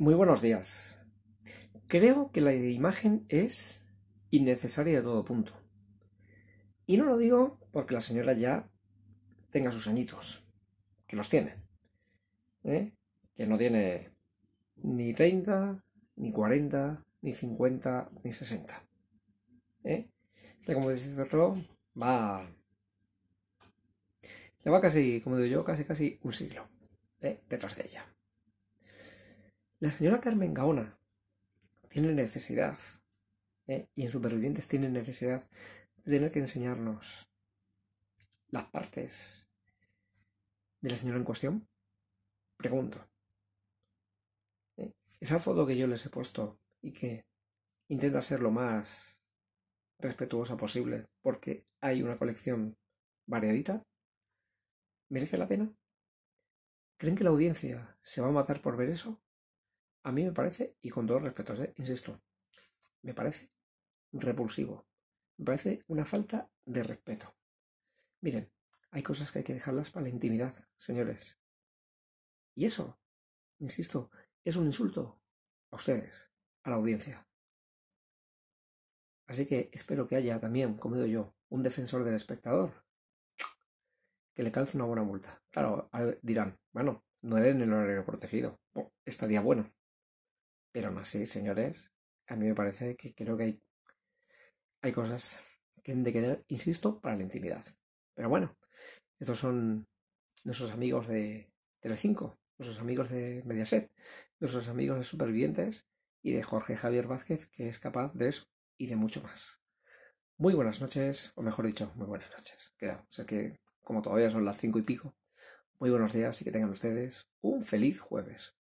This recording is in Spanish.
Muy buenos días. Creo que la imagen es innecesaria de todo punto. Y no lo digo porque la señora ya tenga sus añitos, que los tiene. ¿eh? Que no tiene ni 30, ni 40, ni 50, ni 60. ¿eh? Que como dice otro, va... Ya va casi, como digo yo, casi casi un siglo ¿eh? detrás de ella. La señora Carmen Gaona tiene necesidad, ¿eh? y en Supervivientes tiene necesidad de tener que enseñarnos las partes de la señora en cuestión. Pregunto. ¿eh? Esa foto que yo les he puesto y que intenta ser lo más respetuosa posible porque hay una colección variadita, ¿merece la pena? ¿Creen que la audiencia se va a matar por ver eso? A mí me parece, y con todos los respetos, ¿eh? insisto, me parece repulsivo. Me parece una falta de respeto. Miren, hay cosas que hay que dejarlas para la intimidad, señores. Y eso, insisto, es un insulto a ustedes, a la audiencia. Así que espero que haya también, como digo yo, un defensor del espectador que le calce una buena multa. Claro, dirán, bueno, no eres en el horario protegido. estaría bueno. Pero aún así, señores, a mí me parece que creo que hay, hay cosas que han de quedar, insisto, para la intimidad. Pero bueno, estos son nuestros amigos de Telecinco, nuestros amigos de Mediaset, nuestros amigos de Supervivientes y de Jorge Javier Vázquez, que es capaz de eso y de mucho más. Muy buenas noches, o mejor dicho, muy buenas noches. o sea que como todavía son las cinco y pico, muy buenos días y que tengan ustedes un feliz jueves.